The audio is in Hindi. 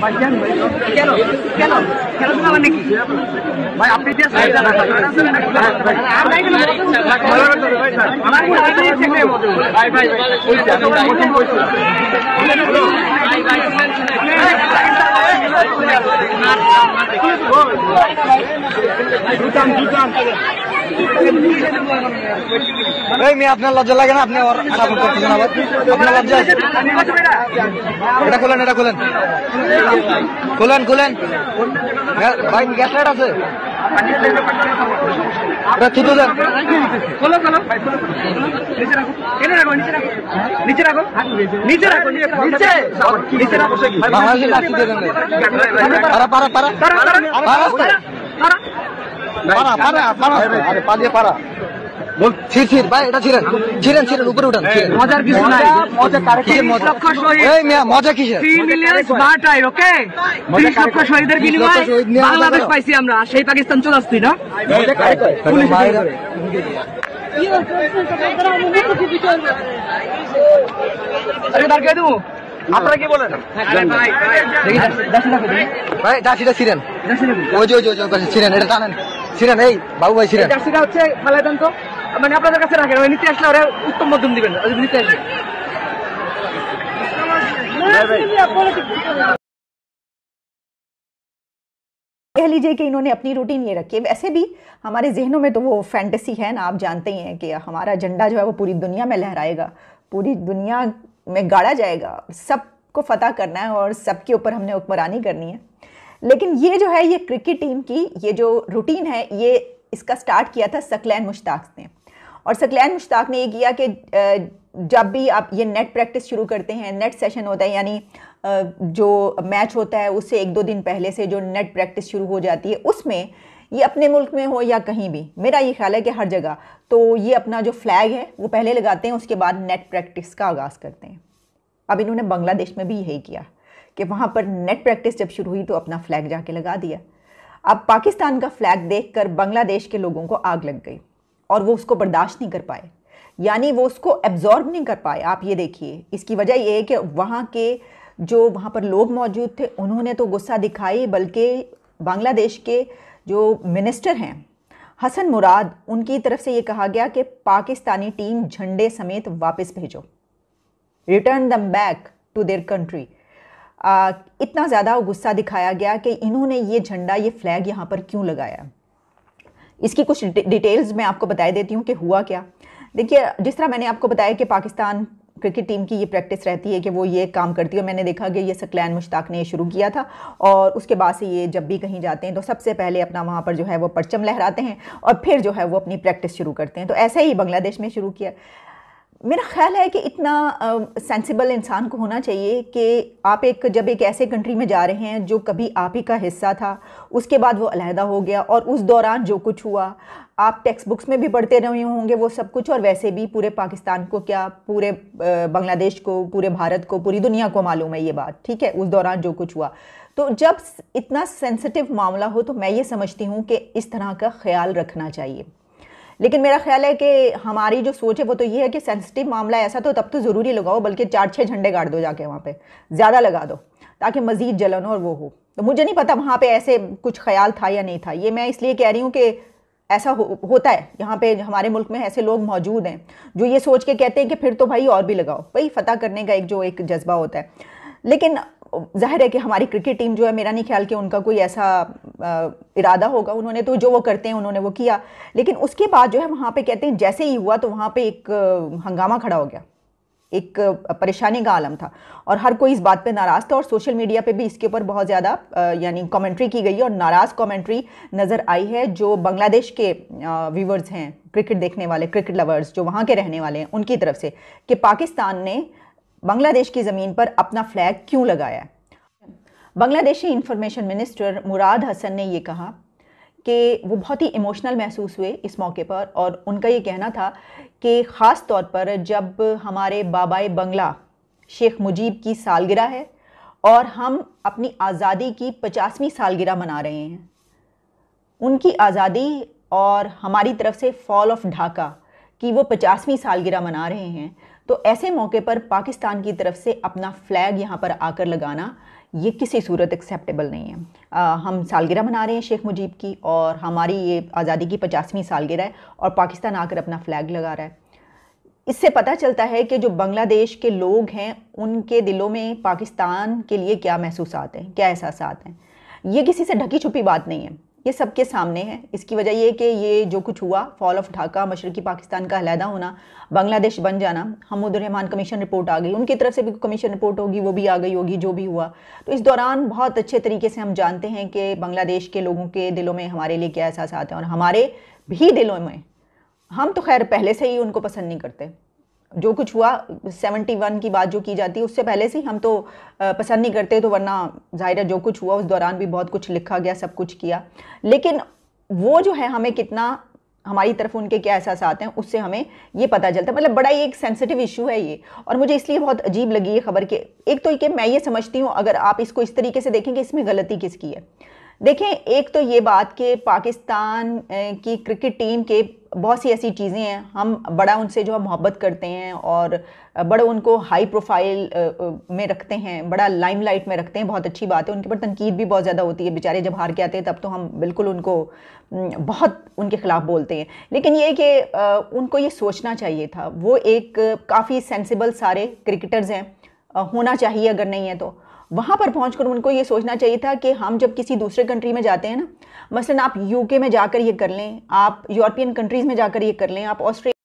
কেন দুটাম খেলাধুলা এই মেয়ে আপনার লজ্জা লাগে না আপনি ওর সাপোর্ট করতেছেন আপনার লজ্জা আছে এটা খোলেন এটা খোলেন খোলেন খোলেন ভাই গ্যাস লাইট আছে এটা বাংলাদেশের পারা পারা পারা ভাই এটা বাংলাদেশ পাইছি আমরা সেই পাকিস্তান চলে আসছি না আপনারা কি বলেন ভাই ছিলেন ওই যে ছিলেন এটা জানেন সিনা নেই বাবু ভাই সিনা জার্সিটা হচ্ছে মেলায় দেন তো মানে আপনাদের কাছে রাখেন ওই নিতে আসলে ওরা উত্তম মধ্যম দিবেন নিতে আসবে कह लीजिए कि इन्होंने अपनी रूटीन ये रखी है वैसे भी हमारे जहनों में तो वो फैंटेसी है ना आप जानते ही हैं कि हमारा झंडा जो है वो पूरी दुनिया में लहराएगा पूरी दुनिया में गाड़ा जाएगा सबको फतह करना है और सबके ऊपर हमने हुक्मरानी करनी है लेकिन ये जो है ये क्रिकेट टीम की ये जो रूटीन है ये इसका स्टार्ट किया था सकलैन मुश्ताक ने और सकलैन मुश्ताक ने ये किया कि जब भी आप ये नेट प्रैक्टिस शुरू करते हैं नेट सेशन होता है यानी जो मैच होता है उससे एक दो दिन पहले से जो नेट प्रैक्टिस शुरू हो जाती है उसमें ये अपने मुल्क में हो या कहीं भी मेरा ये ख्याल है कि हर जगह तो ये अपना जो फ्लैग है वो पहले लगाते हैं उसके बाद नेट प्रैक्टिस का आगाज़ करते हैं अब इन्होंने बांग्लादेश में भी यही किया कि वहाँ पर नेट प्रैक्टिस जब शुरू हुई तो अपना फ्लैग जाके लगा दिया अब पाकिस्तान का फ्लैग कर बांग्लादेश के लोगों को आग लग गई और वो उसको बर्दाश्त नहीं कर पाए यानी वो उसको एब्जॉर्ब नहीं कर पाए आप ये देखिए इसकी वजह ये है कि वहाँ के जो वहाँ पर लोग मौजूद थे उन्होंने तो गुस्सा दिखाई बल्कि बांग्लादेश के जो मिनिस्टर हैं हसन मुराद उनकी तरफ से ये कहा गया कि पाकिस्तानी टीम झंडे समेत वापस भेजो return them back to their country आ, इतना ज़्यादा गुस्सा दिखाया गया कि इन्होंने ये झंडा ये फ्लैग यहाँ पर क्यों लगाया इसकी कुछ डि डिटेल्स मैं आपको बताई देती हूँ कि हुआ क्या देखिए जिस तरह मैंने आपको बताया कि पाकिस्तान क्रिकेट टीम की ये प्रैक्टिस रहती है कि वो ये काम करती है मैंने देखा कि ये सकलैन मुश्ताक ने शुरू किया था और उसके बाद से ये जब भी कहीं जाते हैं तो सबसे पहले अपना वहाँ पर जो है वो परचम लहराते हैं और फिर जो है वो अपनी प्रैक्टिस शुरू करते हैं तो ऐसे ही बांग्लादेश में शुरू किया मेरा ख्याल है कि इतना सेंसिबल इंसान को होना चाहिए कि आप एक जब एक ऐसे कंट्री में जा रहे हैं जो कभी आप ही का हिस्सा था उसके बाद वो अलहदा हो गया और उस दौरान जो कुछ हुआ आप टेक्स्ट बुक्स में भी पढ़ते रहे होंगे वो सब कुछ और वैसे भी पूरे पाकिस्तान को क्या पूरे बांग्लादेश को पूरे भारत को पूरी दुनिया को मालूम है ये बात ठीक है उस दौरान जो कुछ हुआ तो जब इतना सेंसिटिव मामला हो तो मैं ये समझती हूँ कि इस तरह का ख्याल रखना चाहिए लेकिन मेरा ख्याल है कि हमारी जो सोच है वो तो ये है कि सेंसिटिव मामला ऐसा तो तब तो ज़रूरी लगाओ बल्कि चार छः झंडे गाड़ दो जाके वहाँ पर ज़्यादा लगा दो ताकि मज़ीद जलन और वो हो तो मुझे नहीं पता वहाँ पर ऐसे कुछ ख्याल था या नहीं था ये मैं इसलिए कह रही हूँ कि ऐसा हो, होता है यहाँ पे हमारे मुल्क में ऐसे लोग मौजूद हैं जो ये सोच के कहते हैं कि फिर तो भाई और भी लगाओ भाई फतेह करने का एक जो एक जज्बा होता है लेकिन जाहिर है कि हमारी क्रिकेट टीम जो है मेरा नहीं ख्याल कि उनका कोई ऐसा इरादा होगा उन्होंने तो जो वो करते हैं उन्होंने वो किया लेकिन उसके बाद जो है वहाँ पे कहते हैं जैसे ही हुआ तो वहाँ पे एक हंगामा खड़ा हो गया एक परेशानी का आलम था और हर कोई इस बात पे नाराज़ था और सोशल मीडिया पे भी इसके ऊपर बहुत ज़्यादा यानी कमेंट्री की गई और नाराज़ कमेंट्री नज़र आई है जो बांग्लादेश के व्यूवर्स हैं क्रिकेट देखने वाले क्रिकेट लवर्स जो वहाँ के रहने वाले हैं उनकी तरफ से कि पाकिस्तान ने बांग्लादेश की ज़मीन पर अपना फ्लैग क्यों लगाया बांग्लादेशी इंफॉर्मेशन मिनिस्टर मुराद हसन ने यह कहा कि वो बहुत ही इमोशनल महसूस हुए इस मौके पर और उनका ये कहना था कि ख़ास तौर पर जब हमारे बाबाए बंगला शेख मुजीब की सालगिरह है और हम अपनी आज़ादी की पचासवीं सालगिरह मना रहे हैं उनकी आज़ादी और हमारी तरफ से फॉल ऑफ ढाका की वो पचासवीं सालगिरह मना रहे हैं तो ऐसे मौके पर पाकिस्तान की तरफ से अपना फ्लैग यहाँ पर आकर लगाना ये किसी सूरत एक्सेप्टेबल नहीं है आ, हम सालगिरह मना रहे हैं शेख मुजीब की और हमारी ये आज़ादी की पचासवीं सालगिरह है और पाकिस्तान आकर अपना फ्लैग लगा रहा है इससे पता चलता है कि जो बांग्लादेश के लोग हैं उनके दिलों में पाकिस्तान के लिए क्या महसूस आते हैं क्या एहसास आते हैं ये किसी से ढकी छुपी बात नहीं है ये सबके सामने है इसकी वजह ये कि ये जो कुछ हुआ फॉल ऑफ ढाका मशरकी पाकिस्तान का अलहदा होना बांग्लादेश बन जाना हमदुररहमान कमीशन रिपोर्ट आ गई उनकी तरफ से भी कमीशन रिपोर्ट होगी वो भी आ गई होगी जो भी हुआ तो इस दौरान बहुत अच्छे तरीके से हम जानते हैं कि बांग्लादेश के लोगों के दिलों में हमारे लिए क्या एहसास आते हैं और हमारे भी दिलों में हम तो खैर पहले से ही उनको पसंद नहीं करते जो कुछ हुआ 71 की बात जो की जाती है उससे पहले से हम तो पसंद नहीं करते तो वरना ज़ाहिर है जो कुछ हुआ उस दौरान भी बहुत कुछ लिखा गया सब कुछ किया लेकिन वो जो है हमें कितना हमारी तरफ उनके क्या एहसास आते हैं उससे हमें ये पता चलता है मतलब बड़ा ही एक सेंसिटिव इशू है ये और मुझे इसलिए बहुत अजीब लगी ये खबर कि एक तो ये मैं ये समझती हूँ अगर आप इसको इस तरीके से देखें कि इसमें गलती किसकी है देखें एक तो ये बात कि पाकिस्तान की क्रिकेट टीम के बहुत सी ऐसी चीज़ें हैं हम बड़ा उनसे जो है मोहब्बत करते हैं और बड़ा उनको हाई प्रोफाइल में रखते हैं बड़ा लाइमलाइट में रखते हैं बहुत अच्छी बात है उनके ऊपर तनकीद भी बहुत ज़्यादा होती है बेचारे जब हार के आते हैं तब तो हम बिल्कुल उनको बहुत उनके ख़िलाफ़ बोलते हैं लेकिन ये कि उनको ये सोचना चाहिए था वो एक काफ़ी सेंसिबल सारे क्रिकेटर्स हैं होना चाहिए अगर नहीं है तो वहाँ पर पहुँचकर उनको ये सोचना चाहिए था कि हम जब किसी दूसरे कंट्री में जाते हैं ना मसलन आप यूके में जाकर ये कर लें आप यूरोपियन कंट्रीज़ में जाकर ये कर लें आप ऑस्ट्रेलिया